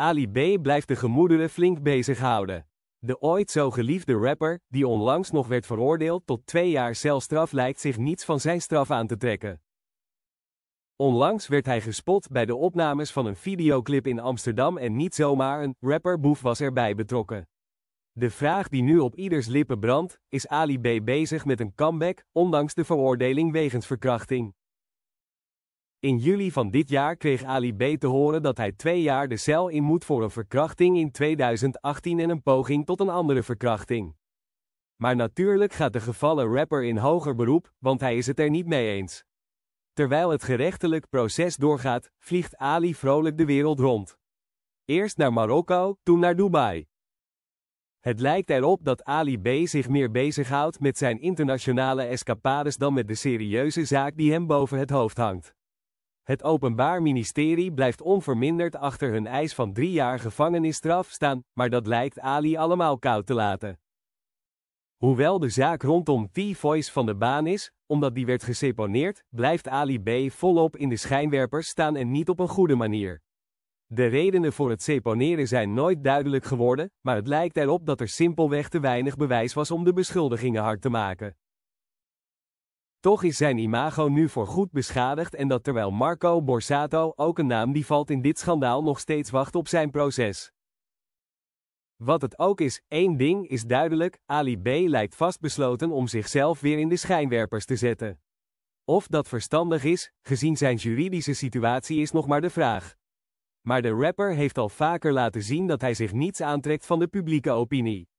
Ali B blijft de gemoederen flink bezighouden. De ooit zo geliefde rapper, die onlangs nog werd veroordeeld tot twee jaar celstraf, lijkt zich niets van zijn straf aan te trekken. Onlangs werd hij gespot bij de opnames van een videoclip in Amsterdam en niet zomaar een rapperboef was erbij betrokken. De vraag die nu op ieders lippen brandt, is Ali B bezig met een comeback, ondanks de veroordeling wegens verkrachting. In juli van dit jaar kreeg Ali B. te horen dat hij twee jaar de cel in moet voor een verkrachting in 2018 en een poging tot een andere verkrachting. Maar natuurlijk gaat de gevallen rapper in hoger beroep, want hij is het er niet mee eens. Terwijl het gerechtelijk proces doorgaat, vliegt Ali vrolijk de wereld rond. Eerst naar Marokko, toen naar Dubai. Het lijkt erop dat Ali B. zich meer bezighoudt met zijn internationale escapades dan met de serieuze zaak die hem boven het hoofd hangt. Het Openbaar Ministerie blijft onverminderd achter hun eis van drie jaar gevangenisstraf staan, maar dat lijkt Ali allemaal koud te laten. Hoewel de zaak rondom T-Voice van de baan is, omdat die werd geseponeerd, blijft Ali B. volop in de schijnwerpers staan en niet op een goede manier. De redenen voor het seponeren zijn nooit duidelijk geworden, maar het lijkt erop dat er simpelweg te weinig bewijs was om de beschuldigingen hard te maken. Toch is zijn imago nu voorgoed beschadigd en dat terwijl Marco Borsato, ook een naam die valt in dit schandaal, nog steeds wacht op zijn proces. Wat het ook is, één ding is duidelijk, Ali B lijkt vastbesloten om zichzelf weer in de schijnwerpers te zetten. Of dat verstandig is, gezien zijn juridische situatie is nog maar de vraag. Maar de rapper heeft al vaker laten zien dat hij zich niets aantrekt van de publieke opinie.